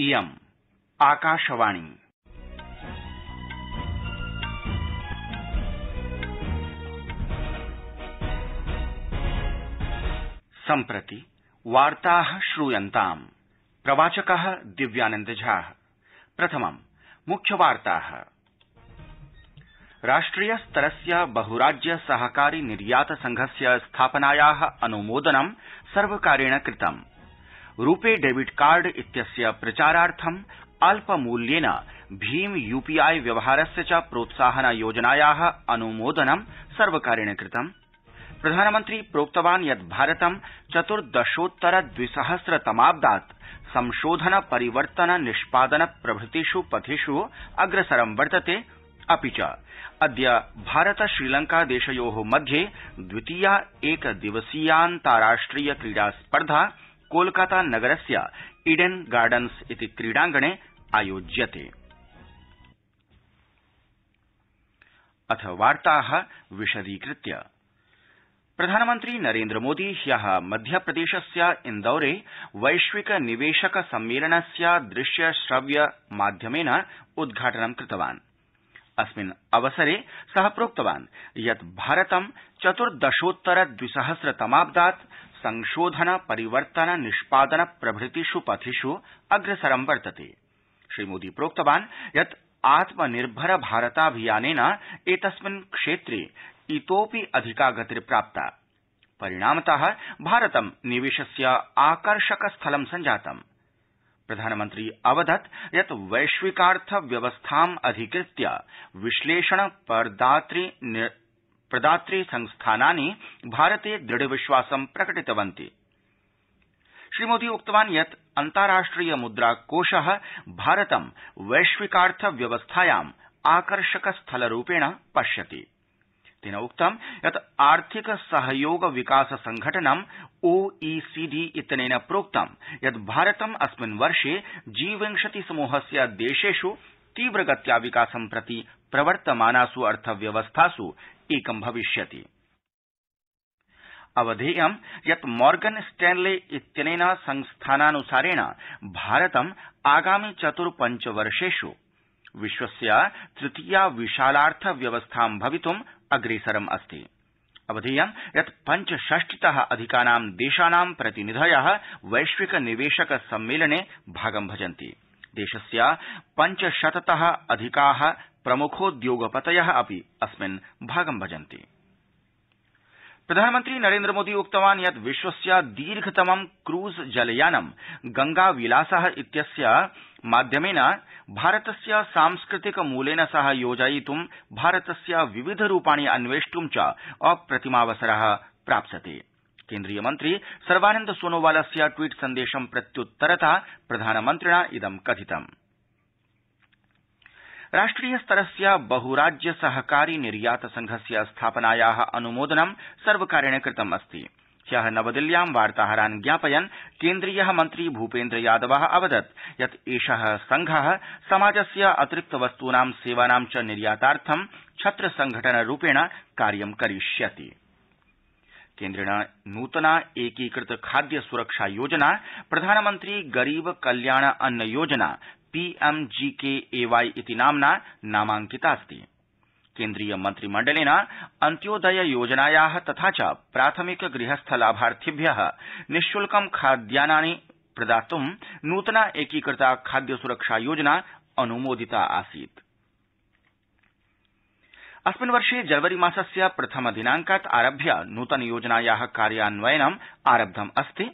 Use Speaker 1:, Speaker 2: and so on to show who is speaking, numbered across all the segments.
Speaker 1: इयम् आकाशवाणी सम्प्रति वार्ताः श्रूयन्ताम् प्रवाचकः दिव्यानन्द झा प्रथमम् मुख्यवार्ताः राष्ट्रिय स्तरस्य बहुराज्य सहकारि निर्यात संघस्य स्थापनाया अनुमोदनं सर्वकारेण कृतमं रूपे डेबिट कार्ड इत्यस्य प्रचारार्थम् अल्पमूल्येन भीम यूपीआई व्यवहारस्य च प्रोत्साहन योजनाया अनुमोदनं सर्वकारेण कृतम् प्रधानमन्त्री प्रोक्तवान् यत् भारतं चतुर्दशोत्तर द्विसहस्र तमाब्दात् संशोधन परिवर्तन निष्पादन प्रभृतिष् पथिष् अग्रसरं वर्तते अपि च अद्य भारत श्रीलंका देशयो मध्ये द्वितीया एकदिवसीयान्ताराष्ट्रिय क्रीडा स्पर्धा कोलकाता नगरस्य ईडन गार्डन्स इति क्रीडांगणे आयोज्यते प्रधानमन्त्री प्रधानमन्त्री नरेन्द्रमोदी ह्य मध्यप्रदेशस्य इन्दौरे वैश्विक निवेशक सम्मेलनस्य दृश्य श्रव्य माध्यमेन उद्घाटनं कृतवान् अस्मिन् अवसरे सः प्रोक्तवान् यत् भारतं चतुर्दशोत्तर द्विसहस्रतमाब्दात् संशोधन परिवर्तन निष्पादन प्रभृतिष् पथिष् अग्रसरं वर्तते श्रीमोदी प्रोक्तवान् यत् आत्मनिर्भर भारताभियानेन एतस्मिन् क्षेत्रे इतोऽपि अधिका गतिर्प्राप्ता परिणामत भारतं निवेशस्य आकर्षक स्थलं सञ्जातम् प्रधानमन्त्री अवदत् यत् वैश्विकार्थ व्यवस्थाम् अधिकृत्य विश्लेषण परदात्रि प्रदातृ संस्थानानि भारते दृढ विश्वासं प्रकटितवन्ति श्रीमोदी उक्तवान् यत् अन्ताराष्ट्रिय मुद्रा कोषः भारतं वैश्विकार्थ व्यवस्थायाम् आकर्षक स्थल रूपेण पश्यति तेन उक्तं यत् आर्थिक सहयोग विकास संघटनम् ओईसीडी इत्यनेन प्रोक्तं यत् भारतम् अस्मिन् वर्षे जी विंशति समूहस्य देशेष् तीव्रगत्या विकासं प्रति प्रवर्तमानास् अर्थव्यवस्थास् एकं भविष्यति अवधेयं यत् मॉर्गन स्टैनले इत्यनेन संस्थानानुसारेण भारतम् आगामि चतुर्पञ्च वर्षेष् विश्वस्य तृतीया विशालार्थ व्यवस्थां भवितुम् अग्रेसरमस्ति अवधेयं यत् पञ्चषष्टित अधिकानां देशानां प्रतिनिधय वैश्विक निवेशक सम्मेलने भागं भजन्ति देशस्य पञ्चशतत अधिका प्रमुखोद्योगपतय अपि अस्मिन् भागं भजन्ति प्रधानमन्त्री नरेन्द्रमोदी उक्तवान् यत् विश्वस्य दीर्घतमं क्रूज जलयानं गंगा विलास इत्यस्य माध्यमेन भारतस्य सांस्कृतिक मूलेन सह योजयित् भारतस्य विविध रूपाणि अन्वेष्ट् च अप्रतिमावसर प्राप्स्यते केन्द्रीय मन्त्री सर्वानन्द सोनोवालस्य ट्वीट् सन्देशं प्रत्युत्तरता प्रधानमन्त्रिणा इदं कथितम् राष्ट्रिय स्तरस्य बहराज्य सहकारि निर्यात संघस्य स्थापनाया अनुमोदनं सर्वकारेण कृतमस्ति ह्य नवदिल्ल्यां वार्ताहरान् ज्ञापयन् केन्द्रीय मन्त्री भूपेन्द्र यादव अवदत् यत् एष संघ समाजस्य अतिरिक्त वस्तूनां सेवानां च निर्यातार्थं छत्र संघटन रूपेण कार्य करिष्यति केन्द्रेण नूतना एकीकृत खाद्य सुरक्षा योजना प्रधानमन्त्री गरीब कल्याण अन्न योजना पीएमजीकेएवाई इति नाम्ना नामांकितास्ति केन्द्रीय मन्त्रिमण्डलेन अन्त्योदय योजनाया तथा च प्राथमिक गृहस्थ लाभार्थिभ्य निःशुल्कं खाद्यान्नानि प्रदातुं नूतना एकीकृता खाद्य सुरक्षा योजना अनुमोदिता आसीत् अस्मिन् वर्षे जनवरी मासस्य प्रथम दिनांकात् आरभ्य नूतन योजनाया कार्यान्वयनम् आरब्धमस्ति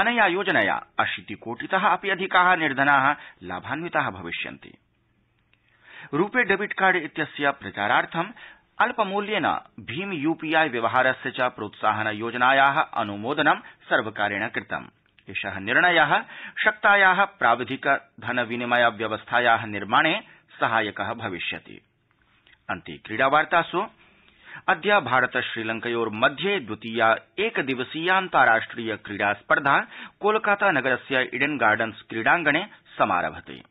Speaker 1: अनया योजनया अशीति कोटित अपि अधिका निर्धना लाभान्विता भविष्यन्ति रूपे डेबिट कार्ड इत्यस्य प्रचारार्थं अल्पमूल्येन भीम यूपीआई व्यवहारस्य च प्रोत्साहन योजनाया अनुमोदनं सर्वकारेण कृतम् एष निर्णय शक्ताया प्राविधिक धन विनिमय व्यवस्थाया निर्माणे सहायक भविष्यति क्रीडावार्तासु अद्य भारत श्रीलंकयोर्मध्ये द्वितीया एकदिवसीयान्ताराष्ट्रिय क्रीडा स्पर्धा कोलकाता नगरस्य ईडन गार्डन्स क्रीडांगणे समारभते